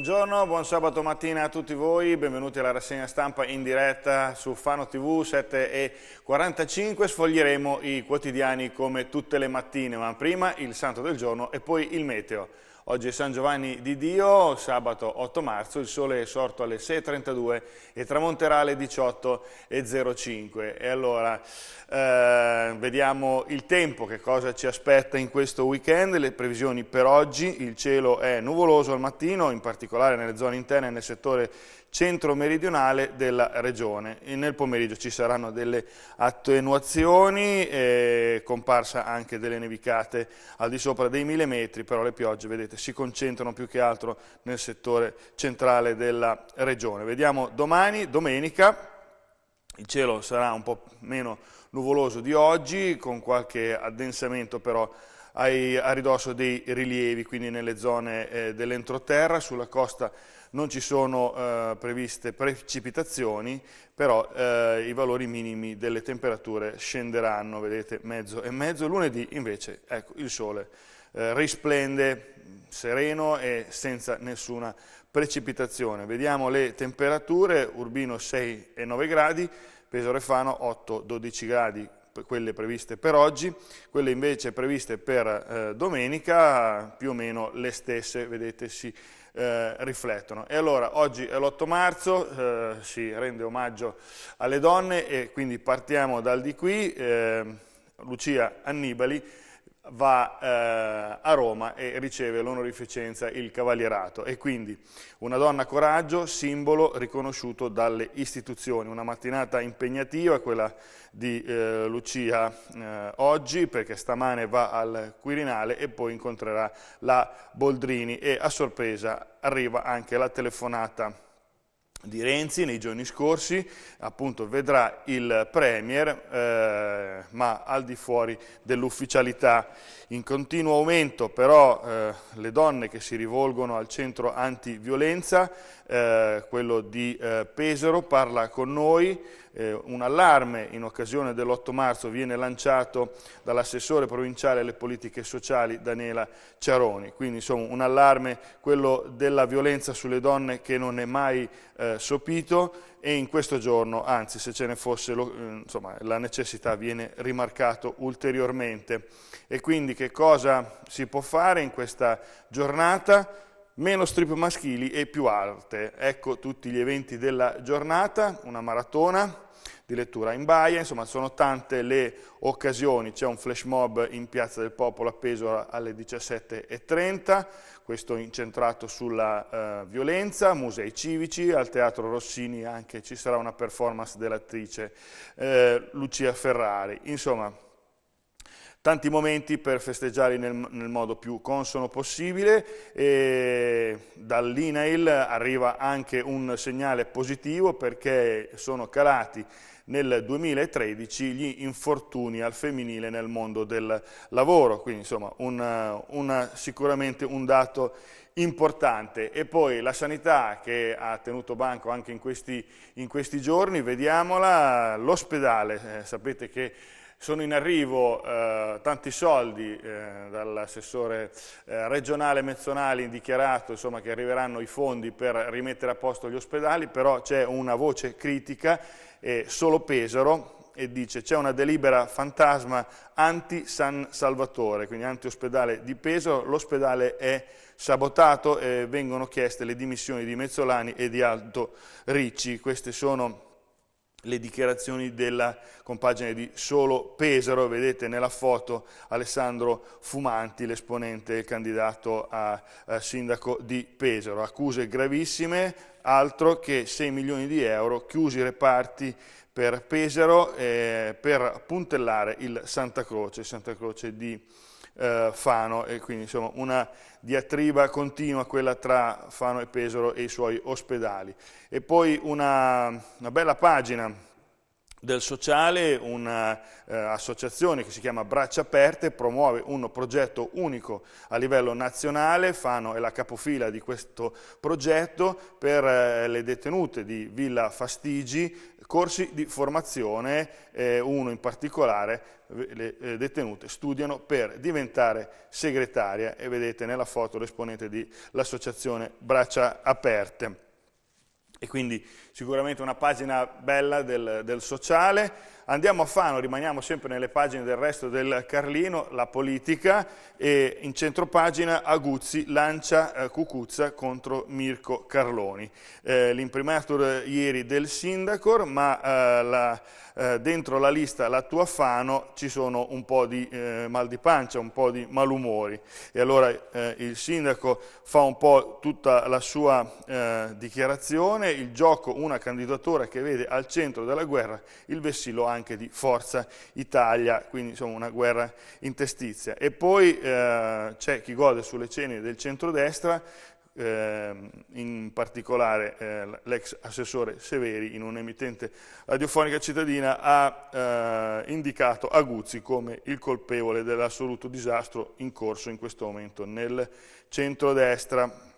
Buongiorno, buon sabato mattina a tutti voi, benvenuti alla rassegna stampa in diretta su Fano TV 7 e 45, sfoglieremo i quotidiani come tutte le mattine, ma prima il santo del giorno e poi il meteo. Oggi è San Giovanni di Dio, sabato 8 marzo, il sole è sorto alle 6.32 e tramonterà alle 18.05. E allora eh, vediamo il tempo, che cosa ci aspetta in questo weekend, le previsioni per oggi, il cielo è nuvoloso al mattino, in particolare nelle zone interne e nel settore centro-meridionale della regione. E nel pomeriggio ci saranno delle attenuazioni, eh, comparsa anche delle nevicate al di sopra dei 1000 metri, però le piogge vedete, si concentrano più che altro nel settore centrale della regione. Vediamo domani, domenica, il cielo sarà un po' meno nuvoloso di oggi, con qualche addensamento però ai, a ridosso dei rilievi, quindi nelle zone eh, dell'entroterra, sulla costa non ci sono eh, previste precipitazioni, però eh, i valori minimi delle temperature scenderanno, vedete, mezzo e mezzo. Lunedì invece ecco, il sole eh, risplende sereno e senza nessuna precipitazione. Vediamo le temperature, Urbino 6 e 9 gradi, Pesaro e Fano 8-12 gradi, quelle previste per oggi, quelle invece previste per eh, domenica più o meno le stesse, vedete si eh, riflettono. E allora oggi è l'8 marzo, eh, si rende omaggio alle donne e quindi partiamo dal di qui, eh, Lucia Annibali va eh, a Roma e riceve l'onorificenza il cavalierato e quindi una donna coraggio, simbolo riconosciuto dalle istituzioni. Una mattinata impegnativa, quella di eh, Lucia eh, oggi perché stamane va al Quirinale e poi incontrerà la Boldrini e a sorpresa arriva anche la telefonata di Renzi nei giorni scorsi, appunto vedrà il Premier, eh, ma al di fuori dell'ufficialità in continuo aumento però eh, le donne che si rivolgono al centro antiviolenza, eh, quello di eh, Pesaro parla con noi, eh, un allarme in occasione dell'8 marzo viene lanciato dall'assessore provinciale alle politiche sociali Daniela Ciaroni, quindi insomma un allarme quello della violenza sulle donne che non è mai eh, sopito e in questo giorno, anzi se ce ne fosse eh, insomma, la necessità, viene rimarcato ulteriormente. E quindi che cosa si può fare in questa giornata? meno strip maschili e più arte. Ecco tutti gli eventi della giornata, una maratona di lettura in baia, insomma sono tante le occasioni, c'è un flash mob in Piazza del Popolo appeso alle 17.30, questo incentrato sulla eh, violenza, musei civici, al Teatro Rossini anche ci sarà una performance dell'attrice eh, Lucia Ferrari, insomma tanti momenti per festeggiare nel, nel modo più consono possibile e dall'INAIL arriva anche un segnale positivo perché sono calati nel 2013 gli infortuni al femminile nel mondo del lavoro, quindi insomma una, una, sicuramente un dato importante. E poi la sanità che ha tenuto banco anche in questi, in questi giorni, vediamola, l'ospedale, eh, sapete che sono in arrivo eh, tanti soldi eh, dall'assessore eh, regionale Mezzonali dichiarato insomma, che arriveranno i fondi per rimettere a posto gli ospedali, però c'è una voce critica, solo Pesaro, e dice c'è una delibera fantasma anti San Salvatore, quindi anti ospedale di Pesaro, l'ospedale è sabotato e vengono chieste le dimissioni di Mezzolani e di Alto Ricci. Queste sono le dichiarazioni della compagine di Solo Pesaro, vedete nella foto Alessandro Fumanti, l'esponente, il candidato a, a eh, sindaco di Pesaro. Accuse gravissime, altro che 6 milioni di euro, chiusi i reparti per Pesaro eh, per puntellare il Santa Croce, Santa Croce di Pesaro eh, Fano e quindi insomma una diatriba continua quella tra Fano e Pesaro e i suoi ospedali. E poi una, una bella pagina del sociale un'associazione eh, che si chiama Braccia Aperte, promuove un progetto unico a livello nazionale, Fano è la capofila di questo progetto per eh, le detenute di Villa Fastigi, corsi di formazione, eh, uno in particolare, eh, le eh, detenute studiano per diventare segretaria e vedete nella foto l'esponente dell'associazione Braccia Aperte. E quindi sicuramente una pagina bella del, del sociale, Andiamo a Fano, rimaniamo sempre nelle pagine del resto del Carlino, la politica, e in centropagina Aguzzi lancia eh, Cucuzza contro Mirko Carloni. Eh, L'imprimatur ieri del sindaco, ma eh, la, eh, dentro la lista La tua Fano ci sono un po' di eh, mal di pancia, un po' di malumori. E allora eh, il sindaco fa un po' tutta la sua dichiarazione, il gioco una candidatura che vede al centro della guerra il vessillo anche anche di Forza Italia, quindi insomma una guerra intestizia. E poi eh, c'è chi gode sulle ceneri del centrodestra, eh, in particolare eh, l'ex assessore Severi in un'emittente radiofonica cittadina ha eh, indicato Aguzzi come il colpevole dell'assoluto disastro in corso in questo momento nel centrodestra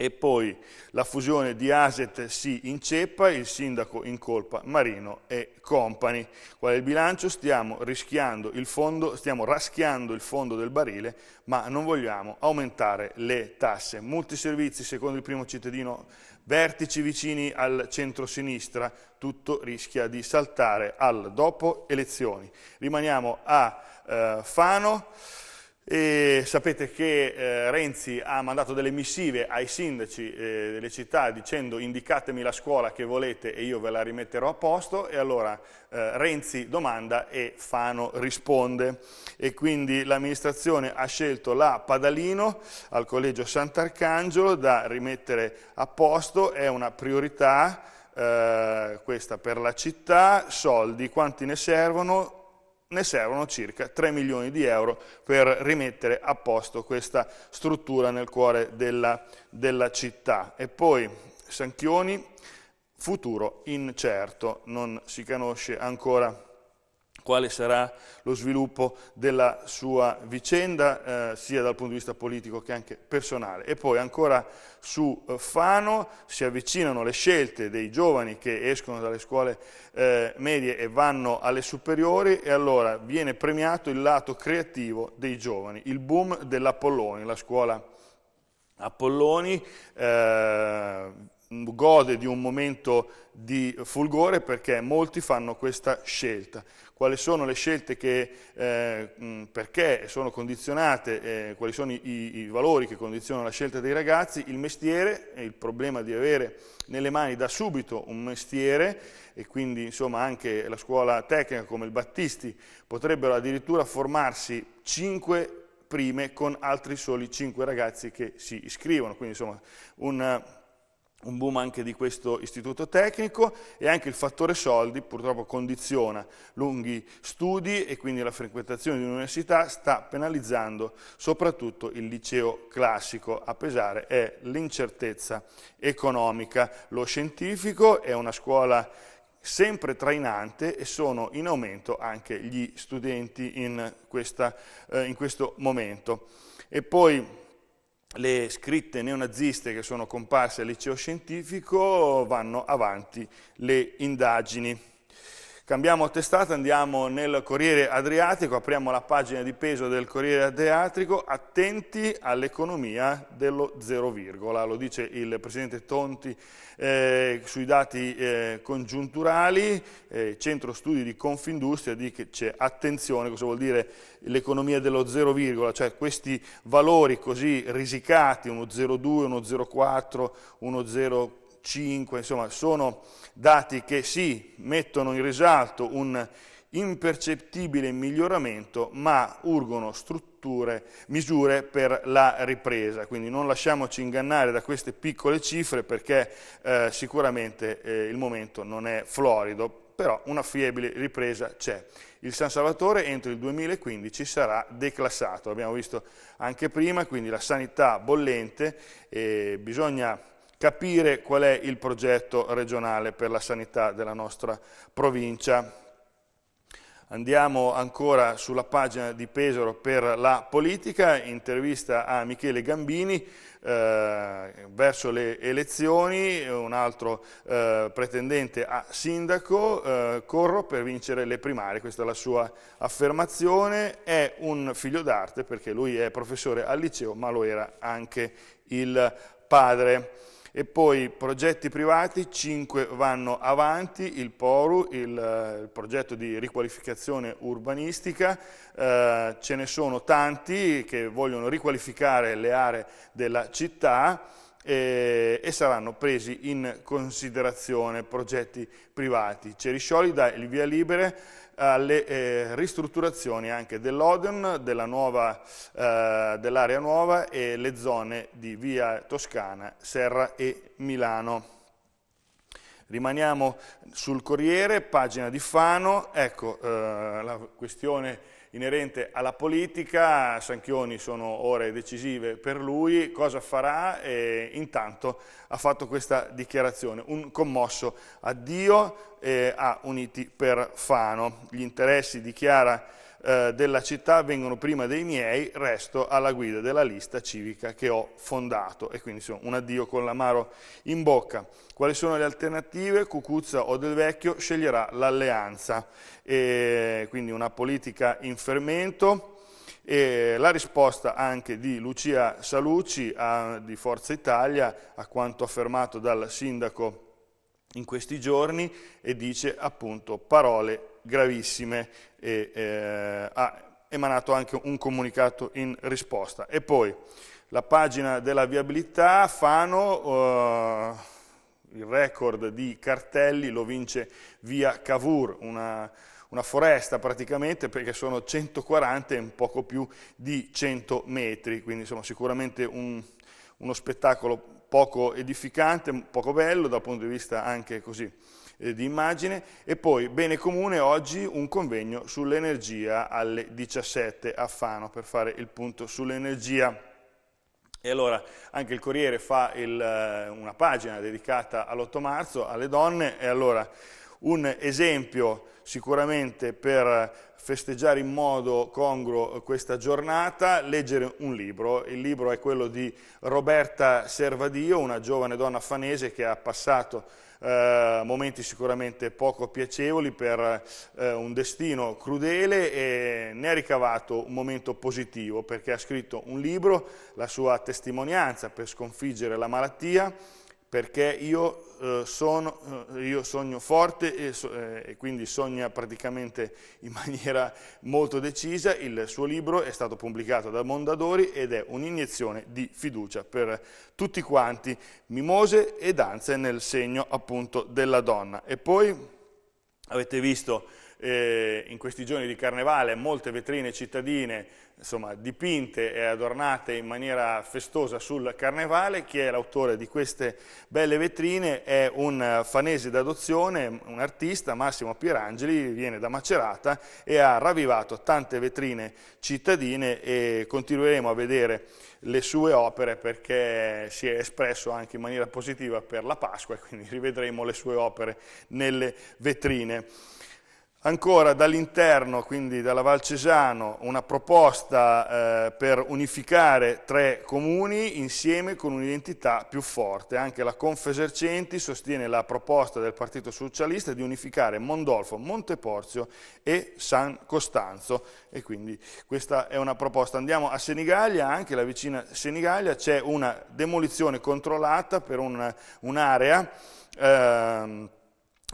e poi la fusione di Aset si inceppa, il sindaco incolpa Marino e Company. Qual è il bilancio? Stiamo rischiando il fondo, stiamo raschiando il fondo del barile, ma non vogliamo aumentare le tasse. Multiservizi, secondo il primo cittadino, vertici vicini al centro-sinistra, tutto rischia di saltare al dopo elezioni. Rimaniamo a eh, Fano. E sapete che eh, Renzi ha mandato delle missive ai sindaci eh, delle città dicendo indicatemi la scuola che volete e io ve la rimetterò a posto e allora eh, Renzi domanda e Fano risponde e quindi l'amministrazione ha scelto la Padalino al collegio Sant'Arcangelo da rimettere a posto, è una priorità eh, questa per la città, soldi quanti ne servono, ne servono circa 3 milioni di euro per rimettere a posto questa struttura nel cuore della, della città. E poi Sanchioni, futuro incerto, non si conosce ancora quale sarà lo sviluppo della sua vicenda, eh, sia dal punto di vista politico che anche personale. E poi ancora su eh, Fano si avvicinano le scelte dei giovani che escono dalle scuole eh, medie e vanno alle superiori e allora viene premiato il lato creativo dei giovani, il boom dell'Apolloni, la scuola Apolloni eh, gode di un momento di fulgore perché molti fanno questa scelta quali sono le scelte che, eh, perché sono condizionate, eh, quali sono i, i, valori che condizionano la scelta dei ragazzi, il mestiere, il problema di avere nelle mani da subito un mestiere e quindi insomma anche la scuola tecnica come il Battisti potrebbero addirittura formarsi 5 prime con altri soli 5 ragazzi che si iscrivono, quindi insomma un un boom anche di questo istituto tecnico e anche il fattore soldi purtroppo condiziona lunghi studi e quindi la frequentazione di un'università sta penalizzando soprattutto il liceo classico, a pesare è l'incertezza economica. Lo scientifico è una scuola sempre trainante e sono in aumento anche gli studenti in, questa, eh, in questo momento. E poi le scritte neonaziste che sono comparse al liceo scientifico vanno avanti le indagini. Cambiamo testata, andiamo nel Corriere Adriatico, apriamo la pagina di peso del Corriere Adriatico, attenti all'economia dello 0, lo dice il Presidente Tonti eh, sui dati eh, congiunturali, eh, centro studi di Confindustria dice attenzione, cosa vuol dire l'economia dello 0, cioè questi valori così risicati, uno 0,2, uno 0,4, uno 0,4, 5, insomma sono dati che sì, mettono in risalto un impercettibile miglioramento, ma urgono strutture, misure per la ripresa. Quindi non lasciamoci ingannare da queste piccole cifre perché eh, sicuramente eh, il momento non è florido, però una fiabile ripresa c'è. Il San Salvatore entro il 2015 sarà declassato, l'abbiamo visto anche prima, quindi la sanità bollente, eh, bisogna capire qual è il progetto regionale per la sanità della nostra provincia. Andiamo ancora sulla pagina di Pesaro per la politica, intervista a Michele Gambini eh, verso le elezioni, un altro eh, pretendente a sindaco, eh, corro per vincere le primarie, questa è la sua affermazione, è un figlio d'arte perché lui è professore al liceo ma lo era anche il padre. E poi progetti privati, 5 vanno avanti, il PORU, il, eh, il progetto di riqualificazione urbanistica, eh, ce ne sono tanti che vogliono riqualificare le aree della città, eh, e saranno presi in considerazione progetti privati. Ceriscioli dà il via libera alle eh, ristrutturazioni anche dell'Odeon, eh, dell'area eh, dell nuova e le zone di via Toscana, Serra e Milano. Rimaniamo sul Corriere, pagina di Fano, ecco eh, la questione inerente alla politica, Sanchioni sono ore decisive per lui, cosa farà? E intanto ha fatto questa dichiarazione, un commosso addio eh, a Uniti per Fano. Gli interessi, dichiara eh, della città vengono prima dei miei, resto alla guida della lista civica che ho fondato. E quindi insomma, un addio con l'amaro in bocca. Quali sono le alternative? Cucuzza o Del Vecchio sceglierà l'alleanza. Quindi una politica in fermento. E la risposta anche di Lucia Salucci a, di Forza Italia a quanto affermato dal sindaco in questi giorni e dice appunto parole gravissime e eh, ha emanato anche un comunicato in risposta. E poi la pagina della viabilità, Fano, eh, il record di cartelli lo vince via Cavour, una, una foresta praticamente perché sono 140 e un poco più di 100 metri, quindi insomma, sicuramente un, uno spettacolo poco edificante, poco bello dal punto di vista anche così eh, di immagine e poi bene comune oggi un convegno sull'energia alle 17 a Fano per fare il punto sull'energia. E allora anche il Corriere fa il, eh, una pagina dedicata all'8 marzo alle donne e allora un esempio sicuramente per festeggiare in modo congruo questa giornata, leggere un libro. Il libro è quello di Roberta Servadio, una giovane donna fanese che ha passato eh, momenti sicuramente poco piacevoli per eh, un destino crudele e ne ha ricavato un momento positivo perché ha scritto un libro, la sua testimonianza per sconfiggere la malattia, perché io, eh, sono, eh, io sogno forte e, so, eh, e, quindi sogna praticamente in maniera molto decisa, il suo libro è stato pubblicato da Mondadori ed è un'iniezione di fiducia per tutti quanti, mimose e danze nel segno appunto della donna. E poi avete visto eh, in questi giorni di carnevale molte vetrine cittadine insomma, dipinte e adornate in maniera festosa sul carnevale. Chi è l'autore di queste belle vetrine è un eh, fanese d'adozione, un artista, Massimo Pierangeli, viene da Macerata e ha ravvivato tante vetrine cittadine e continueremo a vedere le sue opere perché si è espresso anche in maniera positiva per la Pasqua e quindi rivedremo le sue opere nelle vetrine. Ancora dall'interno, quindi dalla Val Cesano, una proposta eh, per unificare tre comuni insieme con un'identità più forte. Anche la Confesercenti sostiene la proposta del Partito Socialista di unificare Mondolfo, Monteporzio e San Costanzo. E quindi questa è una proposta. Andiamo a Senigallia, anche la vicina Senigallia, c'è una demolizione controllata per un'area. Un ehm,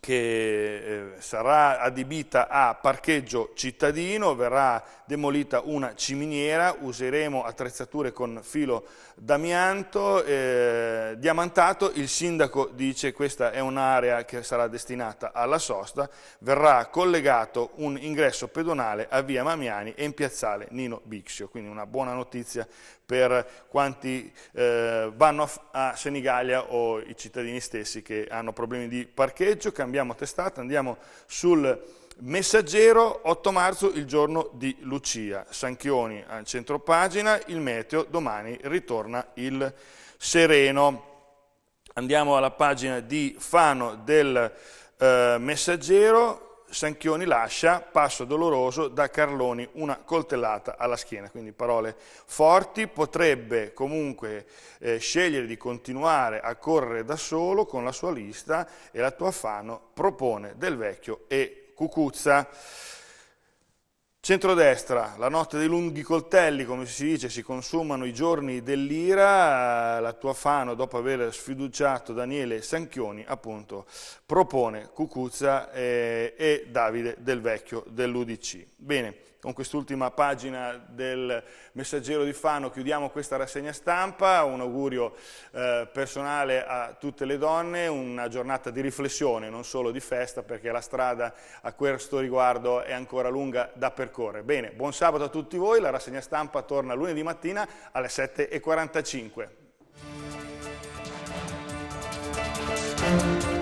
che eh, sarà adibita a parcheggio cittadino, verrà demolita una ciminiera, useremo attrezzature con filo d'amianto, eh, diamantato, il sindaco dice che questa è un'area che sarà destinata alla sosta, verrà collegato un ingresso pedonale a via Mamiani e in piazzale Nino Bixio, quindi una buona notizia per quanti eh, vanno a Senigallia o i cittadini stessi che hanno problemi di parcheggio, cambiamo testata, andiamo sul messaggero 8 marzo, il giorno di Lucia, Sanchioni al centro pagina, il meteo, domani ritorna il sereno. Andiamo alla pagina di Fano del eh, messaggero, Sanchioni lascia, passo doloroso, da Carloni una coltellata alla schiena, quindi parole forti, potrebbe comunque eh, scegliere di continuare a correre da solo con la sua lista e la tua Fano propone Del Vecchio e Cucuzza. Centrodestra, la notte dei lunghi coltelli, come si dice, si consumano i giorni dell'ira, la tua Fano, dopo aver sfiduciato Daniele Sanchioni, appunto, propone Cucuzza e, eh, e Davide Del Vecchio dell'Udc. Bene, con quest'ultima pagina del messaggero di Fano chiudiamo questa rassegna stampa, un augurio eh, personale a tutte le donne, una giornata di riflessione, non solo di festa, perché la strada a questo riguardo è ancora lunga da percorrere. Bene, buon sabato a tutti voi, la rassegna stampa torna lunedì mattina alle 7.45.